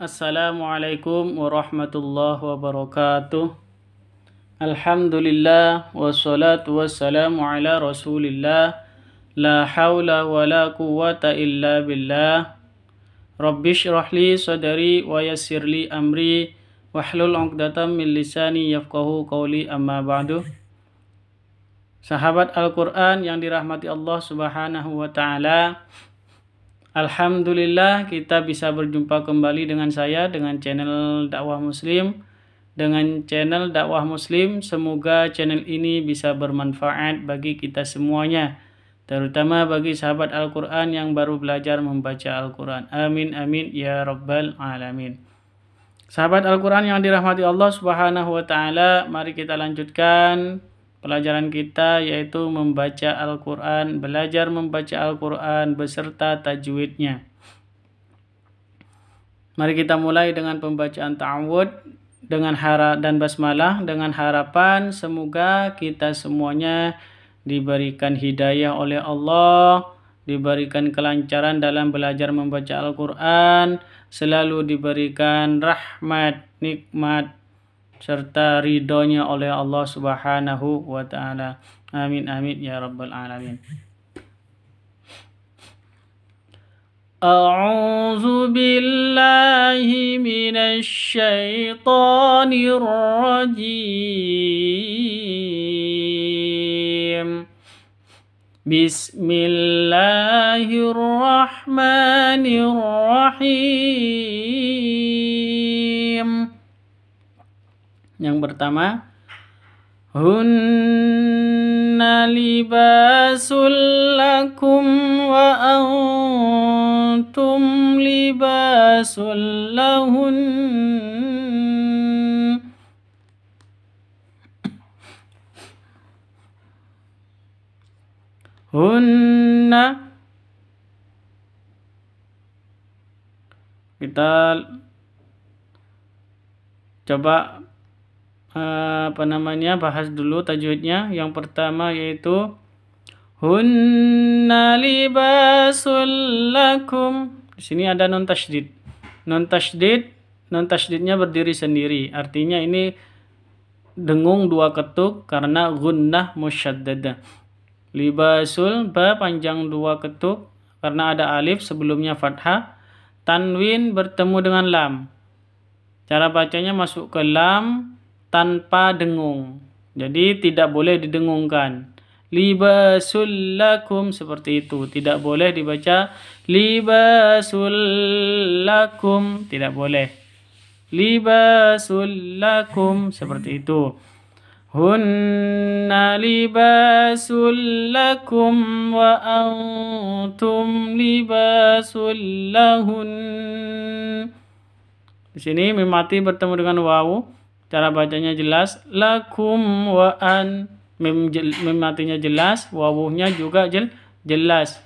Assalamualaikum warahmatullahi wabarakatuh Alhamdulillah Wassalatu wassalamu ala rasulillah La hawla wa la quwata illa billah Rabbi syrahli sadari wa yassirli amri Wahlul uqdatan min lisani yafqahu qawli amma ba'du Sahabat Al-Quran yang dirahmati Allah subhanahu wa ta'ala Alhamdulillah kita bisa berjumpa kembali dengan saya dengan channel dakwah muslim dengan channel dakwah muslim semoga channel ini bisa bermanfaat bagi kita semuanya terutama bagi sahabat Al-Qur'an yang baru belajar membaca Al-Qur'an amin amin ya rabbal alamin Sahabat Al-Qur'an yang dirahmati Allah Subhanahu wa taala mari kita lanjutkan Pelajaran kita yaitu membaca Al-Quran, belajar membaca Al-Quran beserta tajwidnya. Mari kita mulai dengan pembacaan ta'awud dengan harap dan basmalah dengan harapan semoga kita semuanya diberikan hidayah oleh Allah, diberikan kelancaran dalam belajar membaca Al-Qur'an, selalu diberikan rahmat, nikmat serta ridhonya oleh Allah Subhanahu wa taala. Amin amin ya rabbal alamin. أعوذ بالله من الشيطان الرجيم بسم الله الرحمن الرحيم yang pertama, Hunna libasul lakum wa antum libasul lahun Hunna Kita coba Eh, apa namanya bahas dulu tajwidnya. Yang pertama yaitu hunna libasul lakum. Di sini ada non tasydid. Non tasydid, non tasydidnya berdiri sendiri. Artinya ini dengung dua ketuk karena gunnah musyaddadah. Libasul ba panjang dua ketuk karena ada alif sebelumnya fathah. Tanwin bertemu dengan lam. Cara bacanya masuk ke lam tanpa dengung. Jadi tidak boleh didengungkan. Libasul seperti itu. Tidak boleh dibaca libasul Tidak boleh. Libasul seperti itu. Hunna libasul wa antum libasul lahun. Di sini mimati bertemu dengan wawu Cara bacanya jelas. Lakum wa an. Mim, jelas. Wawuhnya juga jel, jelas.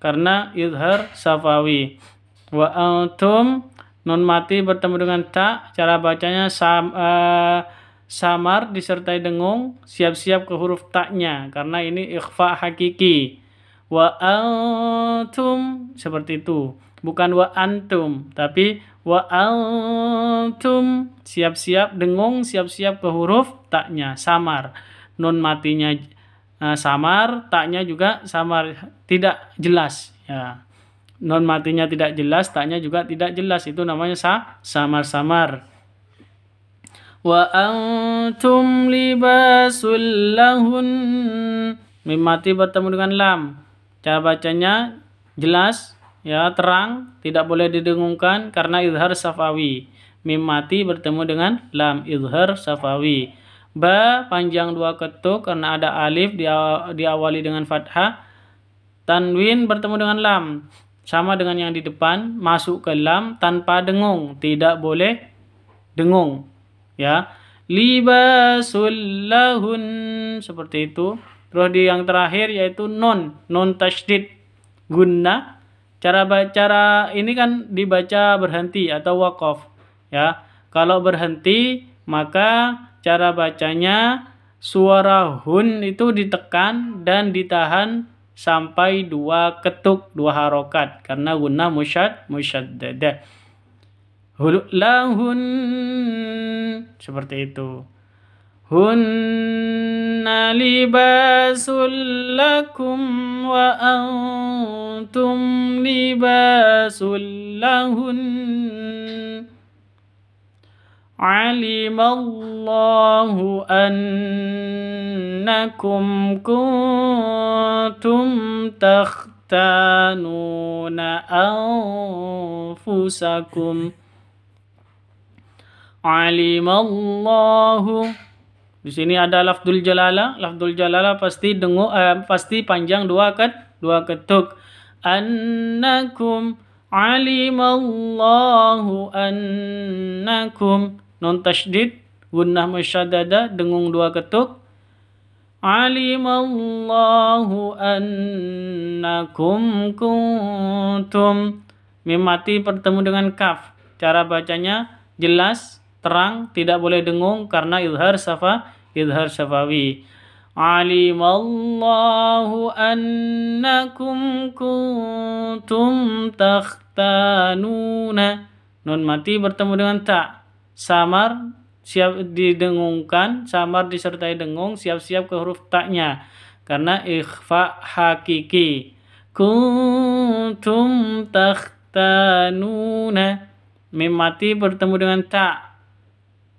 Karena idhar safawi. Wa antum. Nun mati bertemu dengan ta. Cara bacanya sam, uh, samar disertai dengung. Siap-siap ke huruf taknya. Karena ini ikhfa hakiki. Wa antum. Seperti itu. Bukan wa antum. Tapi wa antum siap-siap dengung siap-siap ke huruf taknya samar nun matinya uh, samar taknya juga samar tidak jelas ya non matinya tidak jelas taknya juga tidak jelas itu namanya sa samar-samar wa antum libasul lahun mim mati bertemu dengan lam cara bacanya jelas ya terang tidak boleh didengungkan karena izhar safawi mim mati bertemu dengan lam izhar safawi ba panjang dua ketuk karena ada alif diawali dengan fathah tanwin bertemu dengan lam sama dengan yang di depan masuk ke lam tanpa dengung tidak boleh dengung ya libasul seperti itu terus di yang terakhir yaitu non non tasydid guna Cara cara ini kan dibaca berhenti atau wakaf ya. Kalau berhenti maka cara bacanya suara hun itu ditekan dan ditahan sampai dua ketuk dua harokat karena guna musyad musyaddada. Hulahun seperti itu. Hunna libasul lakum wa وأنتم لباس لهن علم الله أنكم كنتم تختانون أنفسكم علم الله Di sini ada lafdul jalala. Lafdul jalala pasti dengu eh, pasti panjang dua ket dua ketuk annakum alimallahu annakum non tasdid gunnah musyaddada dengung dua ketuk alimallahu annakum kuntum mimati bertemu dengan kaf cara bacanya jelas terang tidak boleh dengung karena ilhar safa ilhar safawi علم الله أنكم كنتم تختانون Nun mati bertemu dengan tak Samar siap didengungkan Samar disertai dengung siap-siap ke huruf taknya Karena ikhfa hakiki Kuntum takhtanuna Mim mati bertemu dengan tak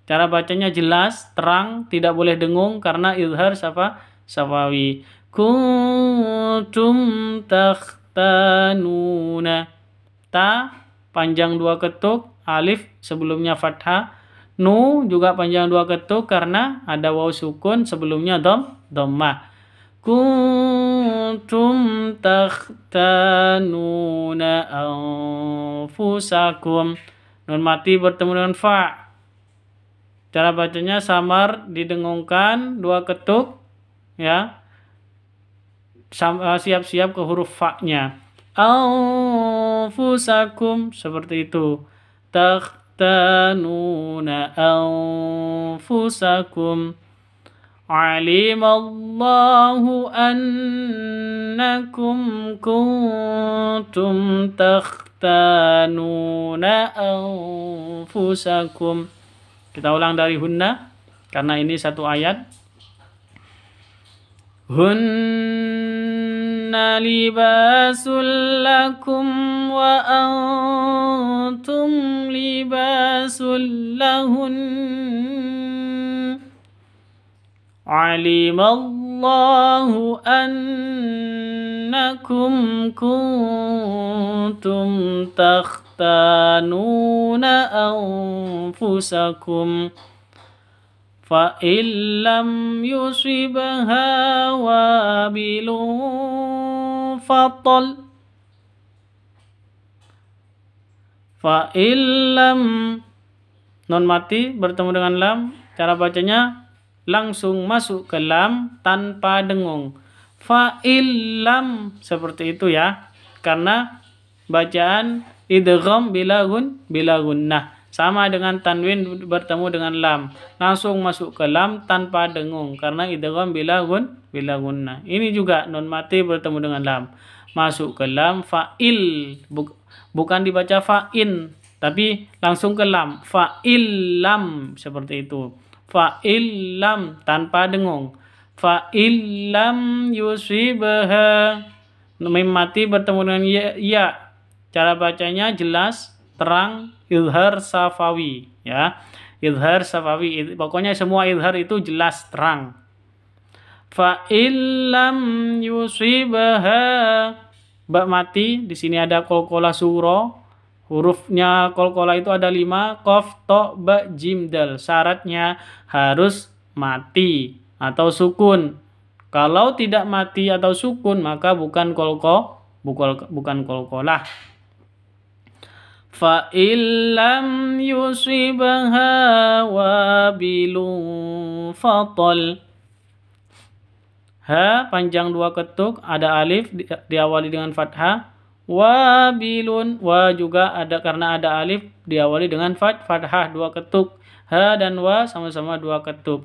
Cara bacanya jelas, terang, tidak boleh dengung karena izhar safa safawi. Kuntum takhtanuna. Ta panjang dua ketuk, alif sebelumnya fathah, nu juga panjang dua ketuk karena ada waw sukun sebelumnya dom domma. Kuntum takhtanuna anfusakum. Nun mati bertemu dengan fa. Cara bacanya samar didengungkan dua ketuk ya. Eh, siap-siap ke huruf fa-nya. Anfusakum seperti itu. Takhtanuna anfusakum. Alimallahu annakum kuntum كنتم anfusakum. Kita ulang dari hunna karena ini satu ayat. Hunna libasul lakum wa antum libasul lahun. علم الله أنكم كنتم تخ تختانون أنفسكم فإن لم يصبها وابل فطل فإن لم non mati bertemu dengan lam cara bacanya langsung masuk ke lam tanpa dengung fa'ilam seperti itu ya karena bacaan idgham bila gun bila gunnah sama dengan tanwin bertemu dengan lam langsung masuk ke lam tanpa dengung karena idgham bila gun bila gunnah ini juga non mati bertemu dengan lam masuk ke lam fa'il bukan dibaca fa'in tapi langsung ke lam fa'il lam seperti itu fa'il lam tanpa dengung fa'il lam yusibaha mim mati bertemu dengan ya, ya Cara bacanya jelas, terang, ilhar safawi ya. Ilhar safawi, pokoknya semua ilhar itu jelas terang. Fa illam yusibaha. bak mati di sini ada kolkola suro hurufnya kolkola itu ada lima kof to ba jim dal syaratnya harus mati atau sukun kalau tidak mati atau sukun maka bukan kolko bukan kolkola فإن لم يصبها وابل فطل Ha panjang dua ketuk, ada alif di, diawali dengan fathah. Wabilun, wa juga ada karena ada alif diawali dengan fat, fathah dua ketuk. Ha dan wa sama-sama dua ketuk.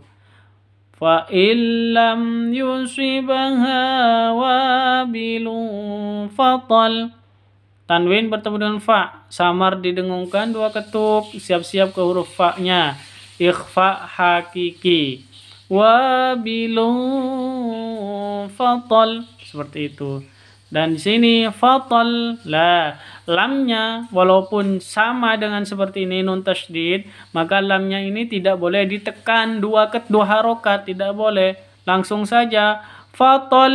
Fa illam yusibha wabilun fatal. Tanwin bertemu dengan fa. Samar didengungkan dua ketuk, siap-siap ke huruf fa-nya. Ikhfa hakiki. Wabilun fatal. Seperti itu. Dan di sini fatal lah lamnya walaupun sama dengan seperti ini nun tasdid maka lamnya ini tidak boleh ditekan dua ket dua harokat tidak boleh langsung saja Fatol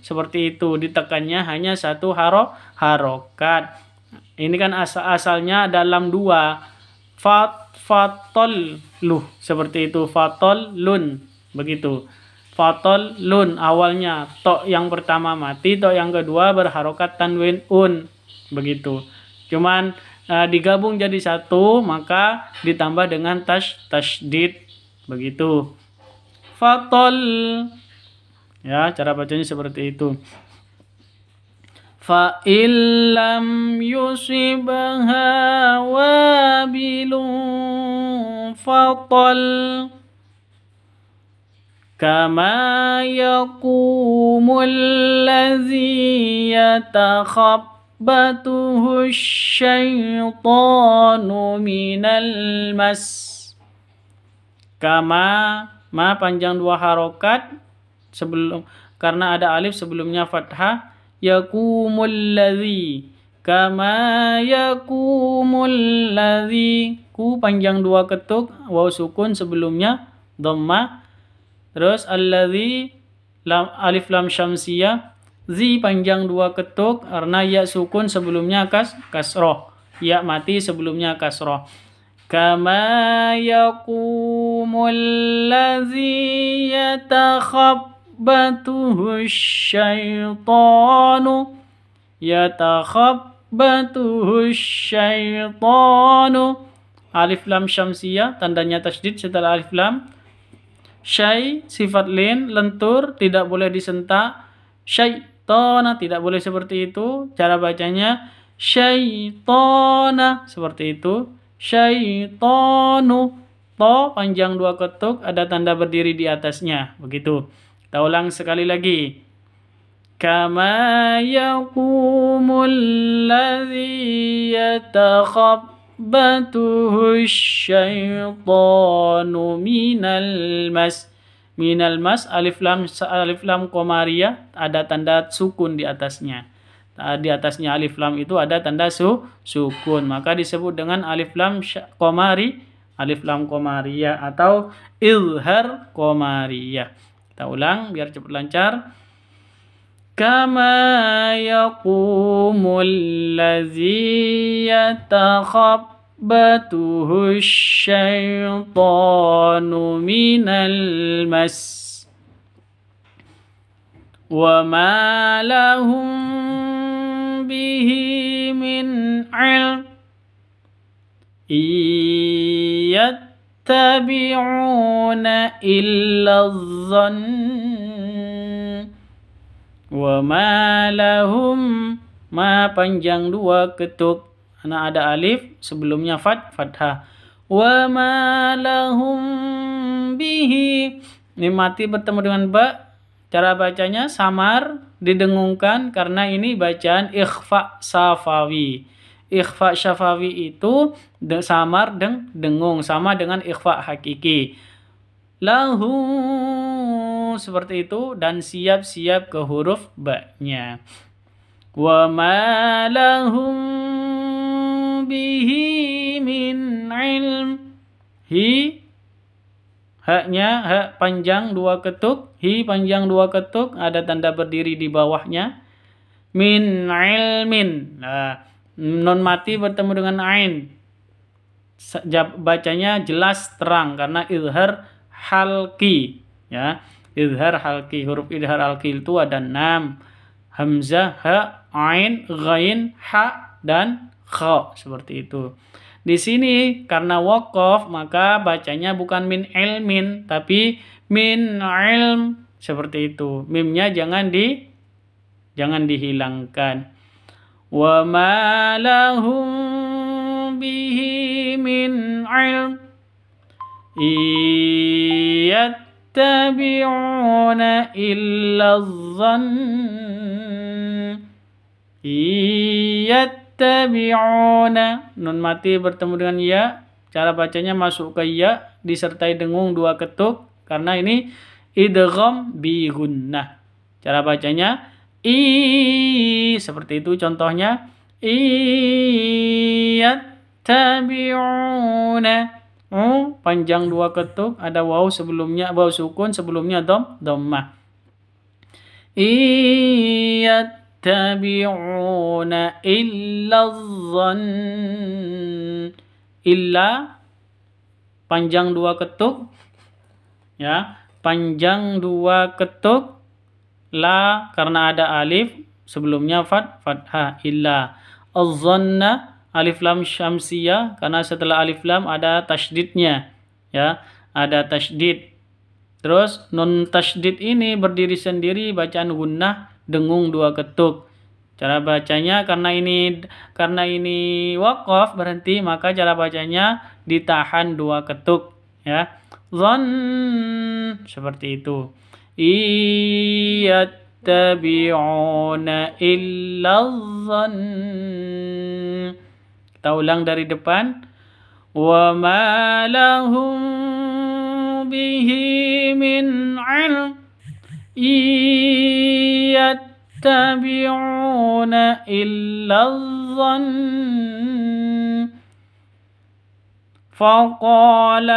seperti itu ditekannya hanya satu haro harokat. Ini kan asal asalnya dalam dua fat fatol lu seperti itu fatol lun begitu fatol lun awalnya to yang pertama mati to yang kedua berharokat tanwin un begitu cuman e, digabung jadi satu maka ditambah dengan tas tasdid begitu fatol ya cara bacanya seperti itu fa illam yusibaha wabilun fatal kama yakumul ladzi yatakhab batuh syaitanu minal mas kama ma panjang dua harokat sebelum karena ada alif sebelumnya fathah yakumul ladzi kama yakumul ladzi ku panjang dua ketuk waw sukun sebelumnya dhamma terus alladzi lam alif lam syamsiyah zi panjang dua ketuk karena ya sukun sebelumnya kas kasroh ya mati sebelumnya kasroh kama yakumul ladzi yatakhab يتخبطه الشيطان يتخبطه الشيطان alif lam syamsiyah tandanya tasdid setelah alif lam syai sifat lin lentur tidak boleh disentak syaitona tidak boleh seperti itu cara bacanya syaitona seperti itu syaitonu to panjang dua ketuk ada tanda berdiri di atasnya begitu kita ulang sekali lagi. Kama yakumul ladhi yatakhabbatuhu syaitanu minal mas. Minal mas alif lam alif lam komaria ada tanda sukun di atasnya di atasnya alif lam itu ada tanda su sukun maka disebut dengan alif lam komari alif lam komaria atau ilhar komaria kita ulang biar cepat lancar. Kama yaqumul ladzi yatakhabbatuhu syaitanu minal mas. وما lahum bihi min ilm. Iyat يتبعون إلا الظن وما لهم ما panjang dua ketuk nah ada alif sebelumnya fat fathah wa ma lahum bihi ini mati bertemu dengan ba cara bacanya samar didengungkan karena ini bacaan ikhfa safawi ikhfa syafawi itu de samar deng dengung sama dengan ikhfa hakiki lahu seperti itu dan siap-siap ke huruf ba-nya wa ma lahum bihi min ilm hi haknya hak panjang dua ketuk hi panjang dua ketuk ada tanda berdiri di bawahnya min ilmin nah non mati bertemu dengan ain bacanya jelas terang karena izhar halki ya izhar halki huruf izhar halki itu ada enam hamzah ha ain ghain ha dan kha seperti itu di sini karena wakaf maka bacanya bukan min ilmin tapi min ilm seperti itu mimnya jangan di jangan dihilangkan وما لهم به من علم إن يتبعون إلا الظن إن يتبعون Nun mati bertemu dengan ya Cara bacanya masuk ke ya Disertai dengung dua ketuk Karena ini idgham bi gunnah Cara bacanya i seperti itu contohnya i u panjang dua ketuk ada waw sebelumnya waw sukun sebelumnya dom i tabiuna illa zan illa panjang dua ketuk ya panjang dua ketuk la karena ada alif sebelumnya fat fathah illa az alif lam syamsiyah karena setelah alif lam ada tasydidnya ya ada tasydid terus nun tasydid ini berdiri sendiri bacaan gunnah dengung dua ketuk cara bacanya karena ini karena ini wakof berhenti maka cara bacanya ditahan dua ketuk ya zon seperti itu yattabi'una illa dhann kita ulang dari depan wa ma lahum bihi min 'ilm يتبعون إلا الظن فقال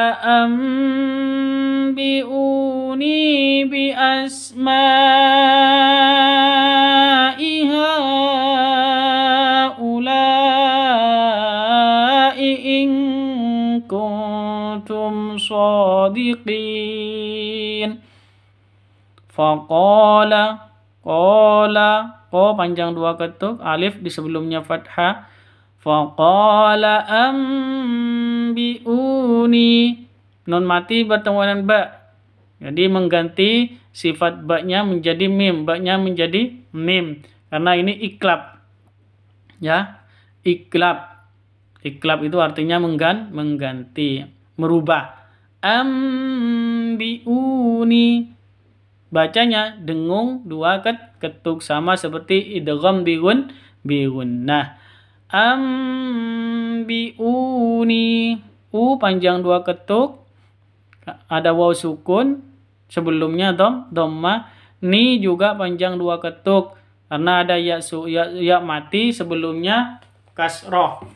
أنبئون فأتوني بأسماء هؤلاء إن كنتم صادقين فقال قال ko panjang dua ketuk alif di sebelumnya fathah faqala ambiuni nun mati bertemu dengan ba jadi mengganti sifat baknya menjadi mim, baknya menjadi mim karena ini iklab. Ya, iklab. Iklab itu artinya menggan, mengganti, merubah. Ambiuni bacanya dengung dua ket ketuk sama seperti idgham biun biun. Nah, ambiuni u panjang dua ketuk ada waw sukun Sebelumnya dom, doma Ni juga panjang dua ketuk. Karena ada ya, su, ya, ya mati sebelumnya kasroh.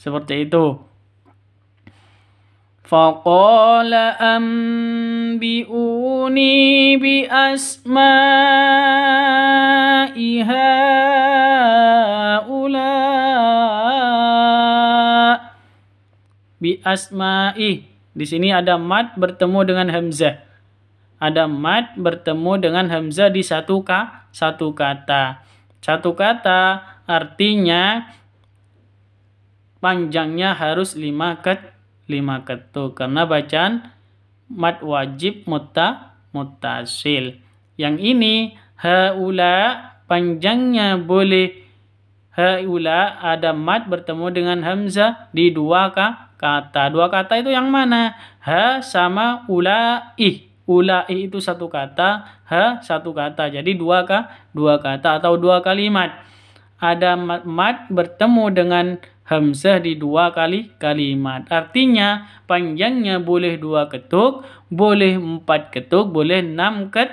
Seperti itu. فقال أنبئوني ula bi asmai di sini ada mat bertemu dengan hamzah. Ada mat bertemu dengan hamzah di satu ka, satu kata. Satu kata artinya panjangnya harus lima ket lima ketu karena bacaan mat wajib muta mutasil. Yang ini haula panjangnya boleh haula ada mat bertemu dengan hamzah di dua k kata. Dua kata itu yang mana? Ha sama ulaih. Ulaih itu satu kata, ha satu kata. Jadi dua ka Dua kata atau dua kalimat. Ada mat bertemu dengan hamzah di dua kali kalimat. Artinya panjangnya boleh dua ketuk, boleh empat ketuk, boleh enam ket,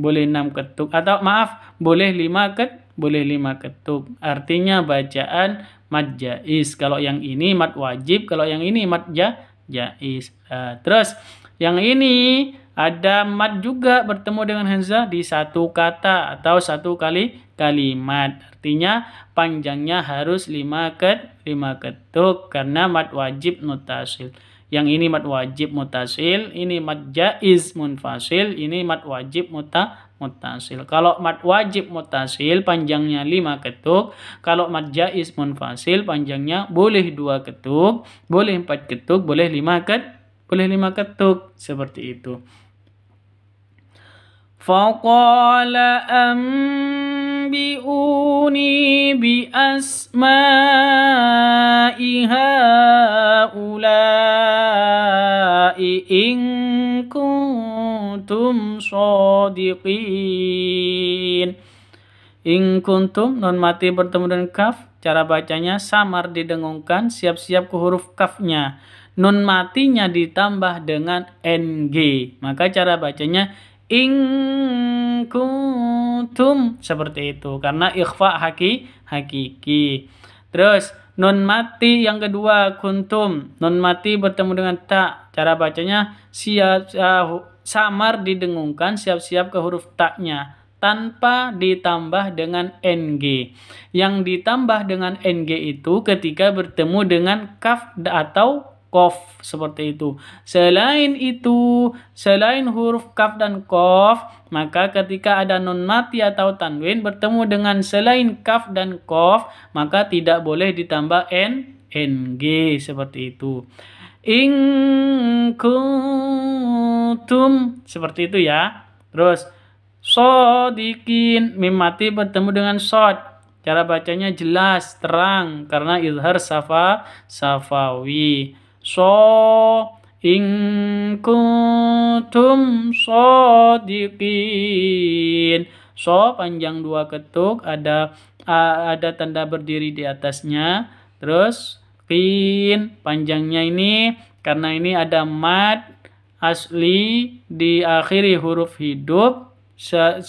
boleh enam ketuk atau maaf boleh lima ket, boleh lima ketuk, Artinya bacaan mad jais. Kalau yang ini mad wajib, kalau yang ini mad ja, jais. Uh, terus yang ini ada mad juga bertemu dengan hamzah di satu kata atau satu kali kalimat. Artinya panjangnya harus lima ket lima ketuk karena mad wajib mutasil. Yang ini mat wajib mutasil, ini mat jaiz munfasil, ini mat wajib muta mutasil. Kalau mat wajib mutasil panjangnya 5 ketuk, kalau mat jaiz munfasil panjangnya boleh 2 ketuk, boleh 4 ketuk, boleh 5 ket, boleh 5 ketuk seperti itu. Faqala فقال bi asma'iha هؤلاء in kuntum sodiqin. In kuntum non mati bertemu dengan kaf, cara bacanya samar didengungkan, siap-siap ke huruf kafnya. Nun matinya ditambah dengan ng. Maka cara bacanya in kuntum seperti itu karena ikhfa haki hakiki. Terus non mati yang kedua kuntum. non mati bertemu dengan tak Cara bacanya siap uh, samar didengungkan siap-siap ke huruf taknya tanpa ditambah dengan ng. Yang ditambah dengan ng itu ketika bertemu dengan kaf atau kof seperti itu. Selain itu, selain huruf kaf dan kof, maka ketika ada nun mati atau tanwin bertemu dengan selain kaf dan kof, maka tidak boleh ditambah n, ng seperti itu. In kuntum seperti itu ya. Terus sodikin mim mati bertemu dengan sod. Cara bacanya jelas, terang karena ilhar safa safawi. So In kuntum sodikin, So panjang dua ketuk ada ada tanda berdiri di atasnya. Terus kin panjangnya ini karena ini ada mat asli di diakhiri huruf hidup se,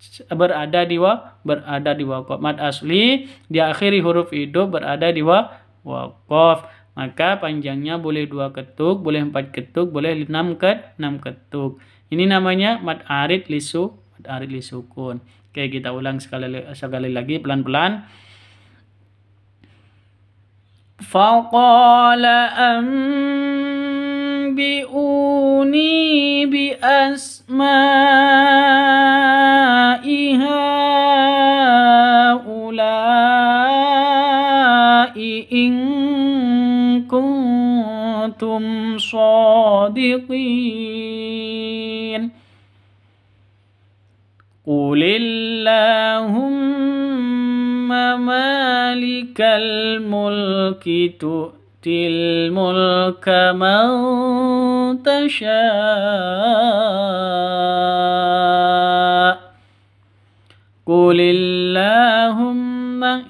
se, berada di wa berada di wakof mat asli di diakhiri huruf hidup berada di wa wakof maka panjangnya boleh dua ketuk, boleh empat ketuk, boleh enam ket, enam ketuk. Ini namanya mad arid lisu, mad arid lisukun. Oke, kita ulang sekali sekali lagi pelan-pelan. bi asma iha ulai ing كنتم صادقين قل اللهم مالك الملك تؤتي الملك من تشاء قل اللهم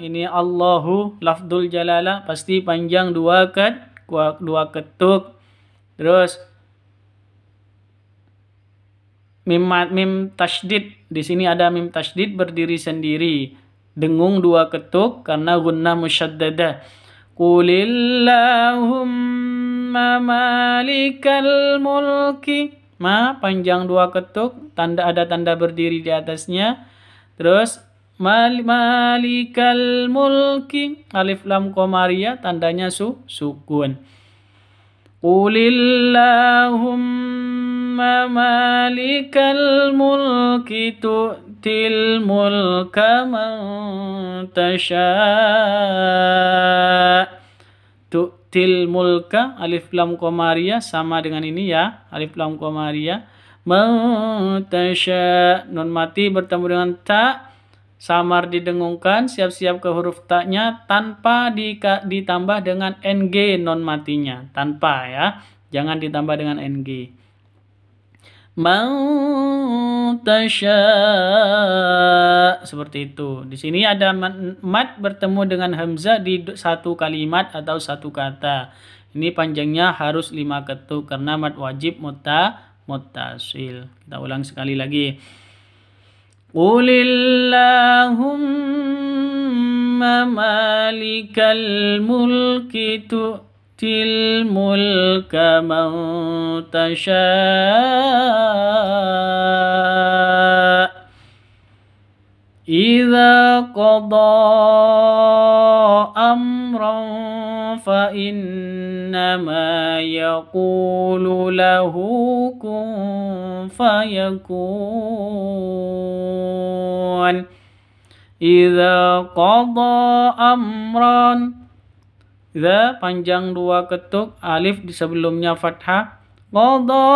ini Allahu lafdul jalala pasti panjang dua kat dua ketuk terus mim mim tasdid di sini ada mim tasdid berdiri sendiri dengung dua ketuk karena gunnah musyaddada kulillahumma malikal mulki ma panjang dua ketuk tanda ada tanda berdiri di atasnya terus Malikal mulki Alif lam komaria tandanya su sukun Qulillahumma malikal mulki tu'til mulka man tasha' til mulka Alif lam komaria sama dengan ini ya Alif lam komaria Man tasha' mati bertemu dengan ta' Samar didengungkan, siap-siap ke huruf taknya tanpa di, ditambah dengan NG non matinya. Tanpa ya, jangan ditambah dengan NG. Mautasya seperti itu. Di sini ada mat bertemu dengan hamzah di satu kalimat atau satu kata. Ini panjangnya harus lima ketuk karena mat wajib muta mutasil. Kita ulang sekali lagi. قل اللهم مالك الملك تؤتي الملك من تشاء إذا قضى أمرا فإنما يقول له كن فيكون إذا قضى أمرا إذا panjang dua ketuk alif di sebelumnya fathah Qadha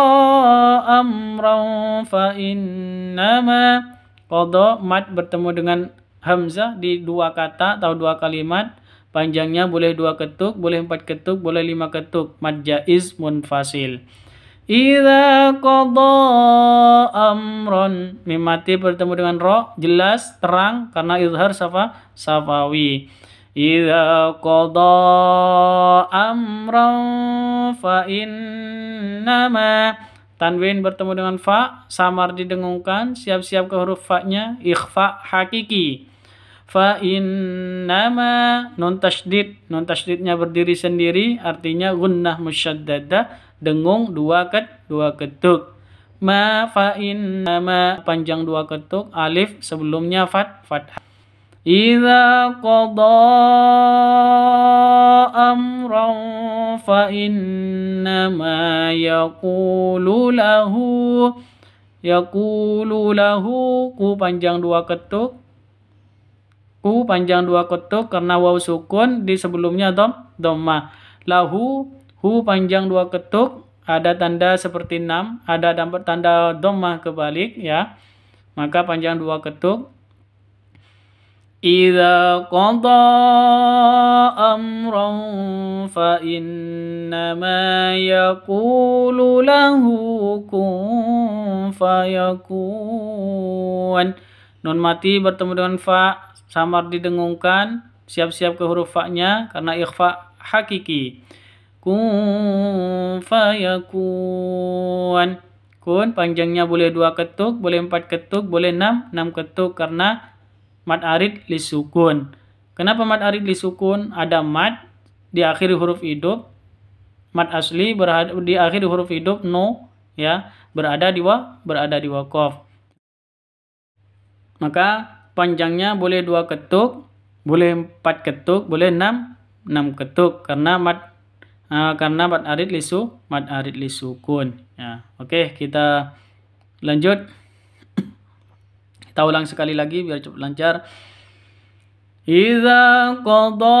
amran fa innama Qadha mat bertemu dengan hamzah di dua kata atau dua kalimat Panjangnya boleh dua ketuk, boleh empat ketuk, boleh lima ketuk. Mad munfasil. Idza kodo amron mimati bertemu dengan ro jelas terang karena izhar safa safawi. Idza kodo amron fa nama tanwin bertemu dengan fa samar didengungkan siap-siap ke huruf fa-nya ikhfa hakiki fa nama non tasdid non tasdidnya berdiri sendiri artinya gunnah musyaddada dengung dua ket dua ketuk ma fa nama panjang dua ketuk alif sebelumnya fat fathah Iza qada amran fa innama yaqulu lahu yaqulu lahu ku panjang dua ketuk U panjang dua ketuk karena waw sukun di sebelumnya dom doma. Lahu hu panjang dua ketuk ada tanda seperti enam, ada dapat tanda doma kebalik ya. Maka panjang dua ketuk. Idza qada amran fa innama yaqulu lahu kun yakun Nun mati bertemu dengan fa samar didengungkan, siap-siap ke huruf fa-nya karena ikhfa hakiki. Kun fayakun. Kun panjangnya boleh dua ketuk, boleh empat ketuk, boleh enam, enam ketuk karena mat arid lisukun. Kenapa mat arid lisukun? Ada mat di akhir huruf hidup. Mat asli berada di akhir huruf hidup no ya berada di wa berada di wakof. Maka panjangnya boleh dua ketuk, boleh empat ketuk, boleh enam enam ketuk karena mat uh, ah, karena mat arid lisu mad arid lisukun. Ya, oke okay, kita lanjut. kita ulang sekali lagi biar cepat lancar. qada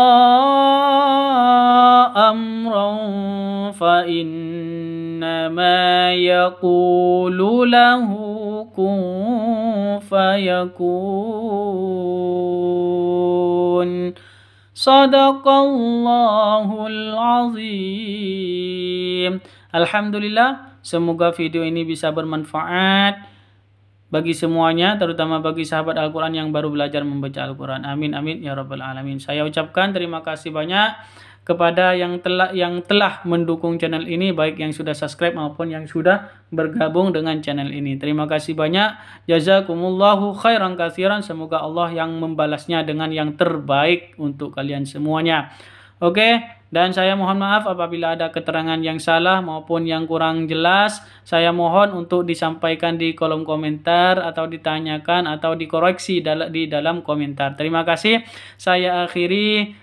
amran fa innama yaqulu lahu kun fayakun Sadaqallahul azim Alhamdulillah semoga video ini bisa bermanfaat bagi semuanya terutama bagi sahabat Al-Quran yang baru belajar membaca Al-Quran amin amin ya rabbal alamin saya ucapkan terima kasih banyak kepada yang telah yang telah mendukung channel ini baik yang sudah subscribe maupun yang sudah bergabung dengan channel ini. Terima kasih banyak. Jazakumullahu khairan katsiran. Semoga Allah yang membalasnya dengan yang terbaik untuk kalian semuanya. Oke, dan saya mohon maaf apabila ada keterangan yang salah maupun yang kurang jelas. Saya mohon untuk disampaikan di kolom komentar atau ditanyakan atau dikoreksi di dalam komentar. Terima kasih. Saya akhiri.